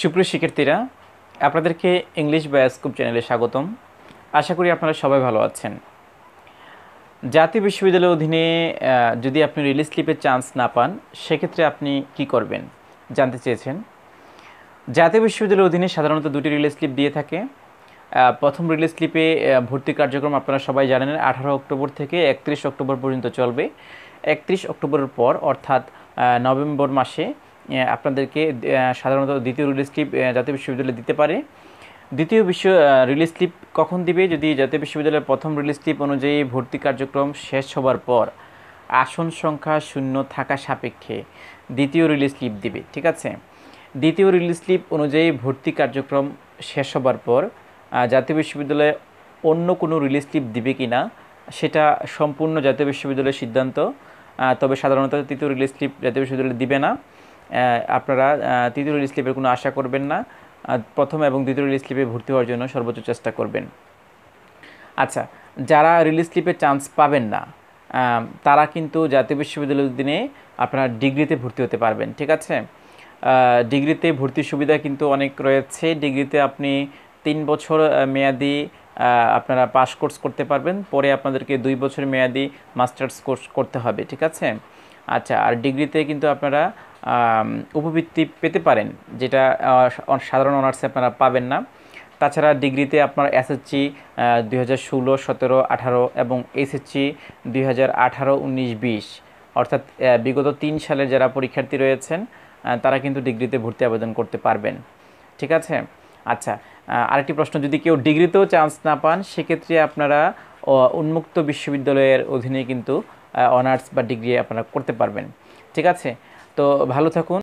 সুপ্রিয় শিক্ষার্থীরা আপনাদেরকে ইংলিশ বায়োস্কোপ চ্যানেলে স্বাগতম আশা করি আপনারা সবাই ভালো আছেন জাতীয় বিশ্ববিদ্যালয়ের অধীনে যদি আপনি রিলিজ স্লিপের চান্স না পান সেক্ষেত্রে আপনি কি করবেন জানতে চেয়েছেন জাতীয় বিশ্ববিদ্যালয়ের অধীনে সাধারণত দুটি রিলিজ স্লিপ দিয়ে থাকে প্রথম রিলিজ স্লিপে ভর্তি কার্যক্রম আপনারা সবাই জানেন আঠারো অক্টোবর থেকে একত্রিশ অক্টোবর পর্যন্ত চলবে একত্রিশ অক্টোবরের পর অর্থাৎ নভেম্বর মাসে আপনাদেরকে সাধারণত দ্বিতীয় রিলিজ স্লিপ জাতীয় বিশ্ববিদ্যালয় দিতে পারে দ্বিতীয় বিশ্ব রিলিজ স্লিপ কখন দিবে যদি জাতীয় বিশ্ববিদ্যালয়ের প্রথম রিলিজ স্লিপ অনুযায়ী ভর্তি কার্যক্রম শেষ হবার পর আসন সংখ্যা শূন্য থাকা সাপেক্ষে দ্বিতীয় রিলিজ স্লিপ দিবে ঠিক আছে দ্বিতীয় রিলিজ স্লিপ অনুযায়ী ভর্তি কার্যক্রম শেষ হবার পর জাতীয় বিশ্ববিদ্যালয়ে অন্য কোনো রিলিজ স্লিপ দিবে কি না সেটা সম্পূর্ণ জাতীয় বিশ্ববিদ্যালয়ের সিদ্ধান্ত তবে সাধারণত তৃতীয় রিলিজ স্লিপ জাতীয় বিশ্ববিদ্যালয় দিবে না আপনারা তৃতীয় রিল স্লিপের কোনো আশা করবেন না প্রথম এবং দ্বিতীয় রিল স্লিপে ভর্তি হওয়ার জন্য সর্বোচ্চ চেষ্টা করবেন আচ্ছা যারা রিল স্লিপে চান্স পাবেন না তারা কিন্তু জাতীয় বিশ্ববিদ্যালয়ের দিনে আপনারা ডিগ্রিতে ভর্তি হতে পারবেন ঠিক আছে ডিগ্রিতে ভর্তির সুবিধা কিন্তু অনেক রয়েছে ডিগ্রিতে আপনি তিন বছর মেয়াদি আপনারা পাস কোর্স করতে পারবেন পরে আপনাদেরকে দুই বছর মেয়াদি মাস্টার্স কোর্স করতে হবে ঠিক আছে আচ্ছা আর ডিগ্রিতে কিন্তু আপনারা উপবৃত্তি পেতে পারেন যেটা সাধারণ অনার্সে আপনারা পাবেন না তাছাড়া ডিগ্রিতে আপনার এসএসসি দুই হাজার ষোলো সতেরো আঠারো এবং এসএসসি দুই হাজার আঠারো উনিশ বিশ অর্থাৎ বিগত তিন সালে যারা পরীক্ষার্থী রয়েছেন তারা কিন্তু ডিগ্রিতে ভর্তি আবেদন করতে পারবেন ঠিক আছে আচ্ছা আরেকটি প্রশ্ন যদি কেউ ডিগ্রিতেও চান্স না পান সেক্ষেত্রে আপনারা উন্মুক্ত বিশ্ববিদ্যালয়ের অধীনে কিন্তু অনার্স বা ডিগ্রি আপনারা করতে পারবেন ঠিক আছে তো ভালো থাকুন